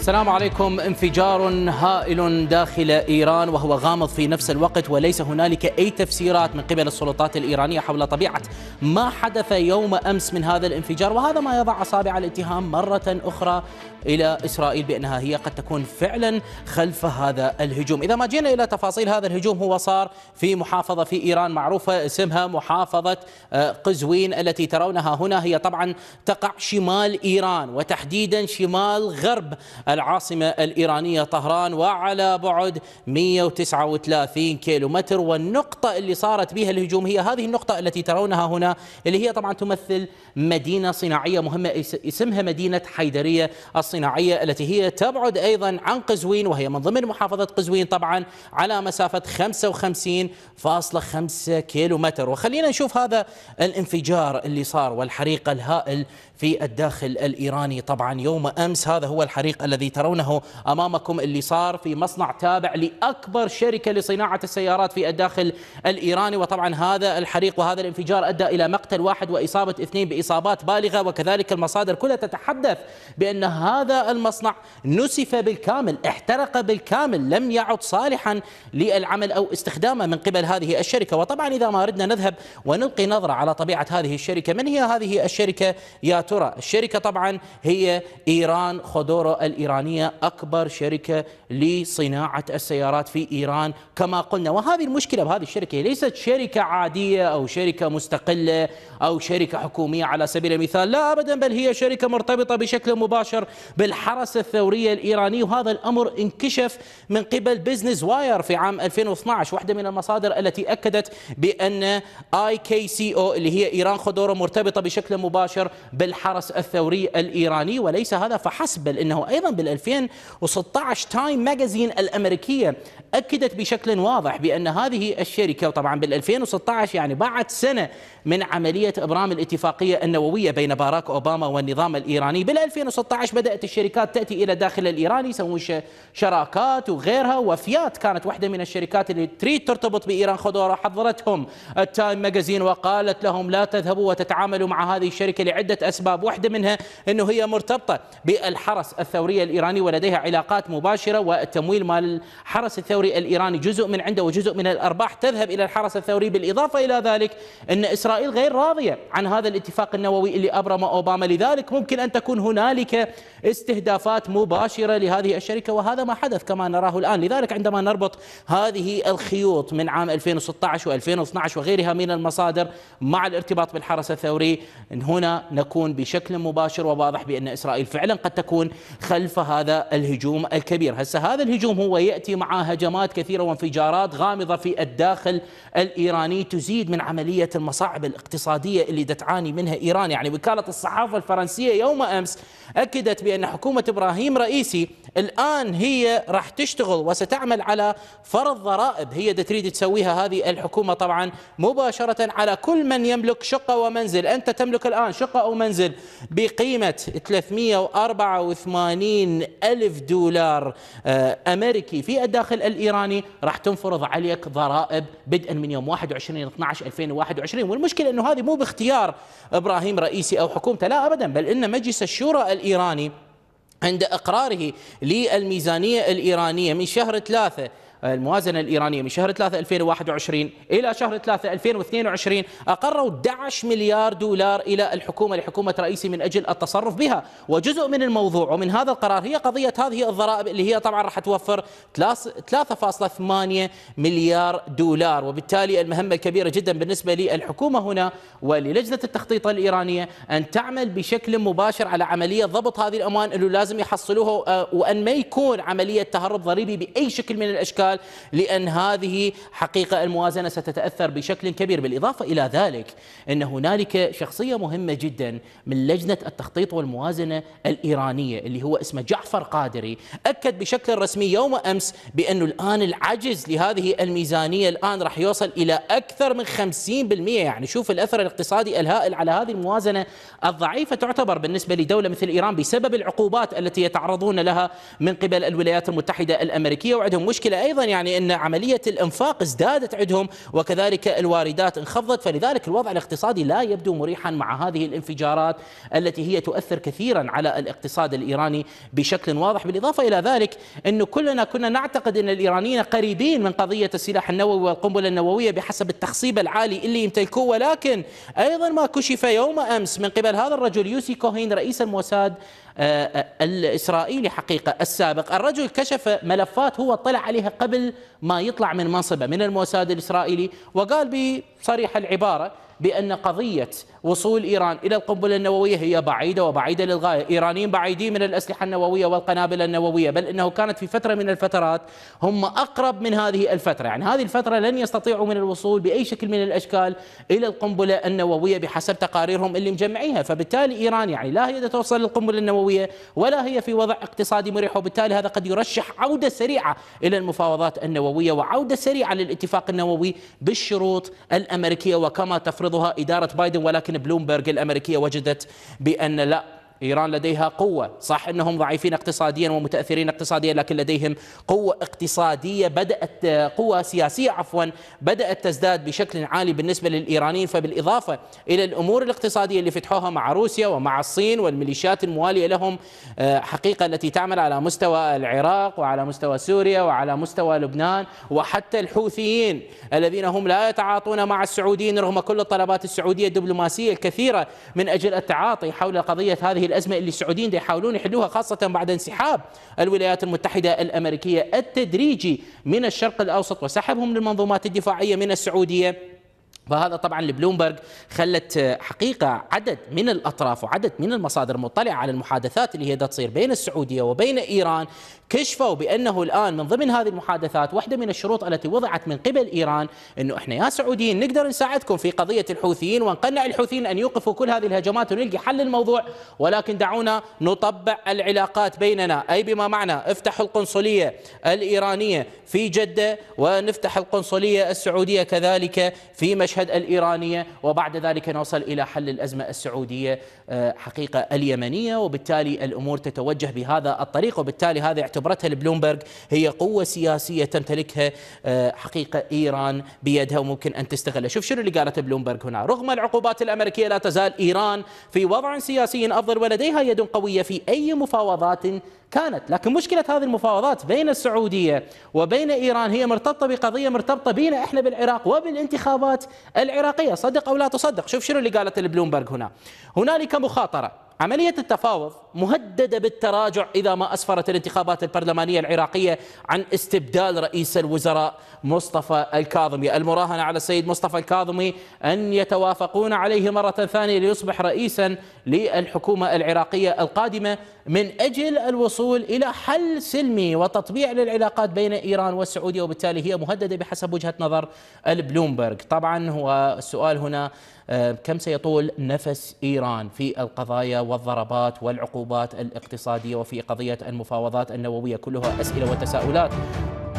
السلام عليكم انفجار هائل داخل ايران وهو غامض في نفس الوقت وليس هنالك اي تفسيرات من قبل السلطات الايرانيه حول طبيعه ما حدث يوم امس من هذا الانفجار وهذا ما يضع اصابع الاتهام مره اخرى الى اسرائيل بانها هي قد تكون فعلا خلف هذا الهجوم، اذا ما جينا الى تفاصيل هذا الهجوم هو صار في محافظه في ايران معروفه اسمها محافظه آه، قزوين التي ترونها هنا هي طبعا تقع شمال ايران وتحديدا شمال غرب العاصمة الإيرانية طهران وعلى بعد 139 كيلومتر والنقطة اللي صارت بها الهجوم هي هذه النقطة التي ترونها هنا اللي هي طبعا تمثل مدينة صناعية مهمة اسمها مدينة حيدرية الصناعية التي هي تبعد أيضا عن قزوين وهي من ضمن محافظة قزوين طبعا على مسافة 55.5 كيلومتر وخلينا نشوف هذا الانفجار اللي صار والحريق الهائل في الداخل الإيراني طبعا يوم أمس هذا هو الحريق الذي ترونه أمامكم اللي صار في مصنع تابع لأكبر شركة لصناعة السيارات في الداخل الإيراني وطبعا هذا الحريق وهذا الانفجار أدى إلى مقتل واحد وإصابة اثنين بإصابات بالغة وكذلك المصادر كلها تتحدث بأن هذا المصنع نسف بالكامل احترق بالكامل لم يعد صالحا للعمل أو استخدامه من قبل هذه الشركة وطبعا إذا ما اردنا نذهب ونلقي نظرة على طبيعة هذه الشركة من هي هذه الشركة يا ترى الشركة طبعا هي إيران خودورو الإيرانية أكبر شركة لصناعة السيارات في إيران كما قلنا وهذه المشكلة بهذه الشركة ليست شركة عادية أو شركة مستقلة أو شركة حكومية على سبيل المثال لا أبدا بل هي شركة مرتبطة بشكل مباشر بالحرس الثورية الإيراني وهذا الأمر انكشف من قبل بيزنس واير في عام 2012 واحدة من المصادر التي أكدت بأن آي كي سي أو اللي هي إيران خودورو مرتبطة بشكل مباشر بال الحرس الثوري الإيراني وليس هذا فحسب بل إنه أيضا بال2016 تايم ماجازين الأمريكية أكدت بشكل واضح بأن هذه الشركة وطبعا بال2016 يعني بعد سنة من عملية إبرام الاتفاقية النووية بين باراك أوباما والنظام الإيراني بال2016 بدأت الشركات تأتي إلى داخل الإيراني يسوون شراكات وغيرها وفيات كانت واحدة من الشركات اللي تريد ترتبط بإيران خضورة حضرتهم التايم ماجازين وقالت لهم لا تذهبوا وتتعاملوا مع هذه الشركة لعدة أسباب أسباب واحدة منها أنه هي مرتبطة بالحرس الثوري الإيراني ولديها علاقات مباشرة والتمويل مال الحرس الثوري الإيراني جزء من عنده وجزء من الأرباح تذهب إلى الحرس الثوري بالإضافة إلى ذلك أن إسرائيل غير راضية عن هذا الاتفاق النووي اللي أبرم أوباما لذلك ممكن أن تكون هنالك استهدافات مباشرة لهذه الشركة وهذا ما حدث كما نراه الآن لذلك عندما نربط هذه الخيوط من عام 2016 و2012 وغيرها من المصادر مع الارتباط بالحرس الثوري هنا نكون يقولون بشكل مباشر وواضح بأن إسرائيل فعلا قد تكون خلف هذا الهجوم الكبير هسه هذا الهجوم هو يأتي مع هجمات كثيرة وانفجارات غامضة في الداخل الإيراني تزيد من عملية المصاعب الاقتصادية اللي تعاني منها إيران يعني وكالة الصحافة الفرنسية يوم أمس أكدت بأن حكومة إبراهيم رئيسي الآن هي راح تشتغل وستعمل على فرض ضرائب هي تريد تسويها هذه الحكومة طبعا مباشرة على كل من يملك شقة ومنزل أنت تملك الآن شقة أو منزل منزل بقيمة 384 ألف دولار آه، أمريكي في الداخل الإيراني راح تنفرض عليك ضرائب بدءا من يوم 21 12 2021 والمشكلة أنه هذه مو باختيار إبراهيم رئيسي أو حكومته لا أبدا بل أن مجلس الشورى الإيراني عند إقراره للميزانية الإيرانية من شهر ثلاثة الموازنة الإيرانية من شهر 3 2021 إلى شهر 3 2022 أقروا 11 مليار دولار إلى الحكومة لحكومة رئيسي من أجل التصرف بها وجزء من الموضوع ومن هذا القرار هي قضية هذه الضرائب اللي هي طبعا راح توفر 3.8 مليار دولار وبالتالي المهمة الكبيرة جدا بالنسبة للحكومة هنا وللجنة التخطيط الإيرانية أن تعمل بشكل مباشر على عملية ضبط هذه الأموال اللي لازم يحصلوها آه، وأن ما يكون عملية تهرب ضريبي بأي شكل من الأشكال الريال لأن هذه حقيقة الموازنة ستتأثر بشكل كبير بالإضافة إلى ذلك أن هنالك شخصية مهمة جدا من لجنة التخطيط والموازنة الإيرانية اللي هو اسمه جعفر قادري أكد بشكل رسمي يوم أمس بأنه الآن العجز لهذه الميزانية الآن راح يوصل إلى أكثر من 50% يعني شوف الأثر الاقتصادي الهائل على هذه الموازنة الضعيفة تعتبر بالنسبة لدولة مثل إيران بسبب العقوبات التي يتعرضون لها من قبل الولايات المتحدة الأمريكية وعندهم مشكلة أيضا ايضا يعني ان عمليه الانفاق ازدادت عندهم وكذلك الواردات انخفضت فلذلك الوضع الاقتصادي لا يبدو مريحا مع هذه الانفجارات التي هي تؤثر كثيرا على الاقتصاد الايراني بشكل واضح بالاضافه الى ذلك انه كلنا كنا نعتقد ان الايرانيين قريبين من قضيه السلاح النووي والقنبله النوويه بحسب التخصيب العالي اللي يمتلكوه ولكن ايضا ما كشف يوم امس من قبل هذا الرجل يوسي كوهين رئيس الموساد آه، آه، الاسرائيلي حقيقه السابق الرجل كشف ملفات هو اطلع عليها قبل قبل ما يطلع من منصبه من الموساد الإسرائيلي وقال بصريح العبارة بأن قضية وصول إيران إلى القنبلة النووية هي بعيدة وبعيدة للغاية إيرانيين بعيدين من الأسلحة النووية والقنابل النووية بل أنه كانت في فترة من الفترات هم أقرب من هذه الفترة يعني هذه الفترة لن يستطيعوا من الوصول بأي شكل من الأشكال إلى القنبلة النووية بحسب تقاريرهم اللي مجمعيها فبالتالي إيران يعني لا هي توصل للقنبلة النووية ولا هي في وضع اقتصادي مريح وبالتالي هذا قد يرشح عودة سريعة إلى المفاوضات النووية وعودة سريعة للاتفاق النووي بالشروط الأمريكية وكما تفرضها إدارة بايدن ولكن لكن بلومبرغ الأمريكية وجدت بأن لا إيران لديها قوة صح أنهم ضعيفين اقتصاديا ومتأثرين اقتصاديا لكن لديهم قوة اقتصادية بدأت قوة سياسية عفوا بدأت تزداد بشكل عالي بالنسبة للإيرانيين فبالإضافة إلى الأمور الاقتصادية اللي فتحوها مع روسيا ومع الصين والميليشيات الموالية لهم آه، حقيقة التي تعمل على مستوى العراق وعلى مستوى سوريا وعلى مستوى لبنان وحتى الحوثيين الذين هم لا يتعاطون مع السعوديين رغم كل الطلبات السعودية الدبلوماسية الكثيرة من أجل التعاطي حول قضية هذه الأزمة اللي السعوديين يحاولون يحلوها خاصة بعد انسحاب الولايات المتحدة الأمريكية التدريجي من الشرق الأوسط وسحبهم للمنظومات الدفاعية من السعودية وهذا طبعا لبلومبرج خلت آه، حقيقه عدد من الاطراف وعدد من المصادر مطلعه على المحادثات اللي هي دا تصير بين السعوديه وبين ايران كشفوا بانه الان من ضمن هذه المحادثات واحده من الشروط التي وضعت من قبل ايران انه احنا يا سعوديين نقدر نساعدكم في قضيه الحوثيين ونقنع الحوثيين ان يوقفوا كل هذه الهجمات ونلقي حل الموضوع ولكن دعونا نطبع العلاقات بيننا اي بما معنى افتحوا القنصليه الايرانيه في جده ونفتح القنصليه السعوديه كذلك في مشهد المشهد الإيرانية وبعد ذلك نصل إلى حل الأزمة السعودية آه، حقيقة اليمنية وبالتالي الأمور تتوجه بهذا الطريق وبالتالي هذا اعتبرتها البلومبرغ هي قوة سياسية تمتلكها آه، حقيقة إيران بيدها وممكن أن تستغلها شوف شنو اللي قالت بلومبرغ هنا رغم العقوبات الأمريكية لا تزال إيران في وضع سياسي أفضل ولديها يد قوية في أي مفاوضات كانت لكن مشكلة هذه المفاوضات بين السعودية وبين إيران هي مرتبطة بقضية مرتبطة بينا إحنا بالعراق وبالانتخابات العراقية صدق أو لا تصدق شوف شنو اللي قالت البلومبرغ هنا هنالك مخاطرة عملية التفاوض مهددة بالتراجع إذا ما أسفرت الانتخابات البرلمانية العراقية عن استبدال رئيس الوزراء مصطفى الكاظمي المراهنة على السيد مصطفى الكاظمي أن يتوافقون عليه مرة ثانية ليصبح رئيسا للحكومة العراقية القادمة من أجل الوصول إلى حل سلمي وتطبيع للعلاقات بين إيران والسعودية وبالتالي هي مهددة بحسب وجهة نظر البلومبرغ طبعا هو السؤال هنا آه، كم سيطول نفس إيران في القضايا والضربات والعقوبات الاقتصادية وفي قضية المفاوضات النووية كلها أسئلة وتساؤلات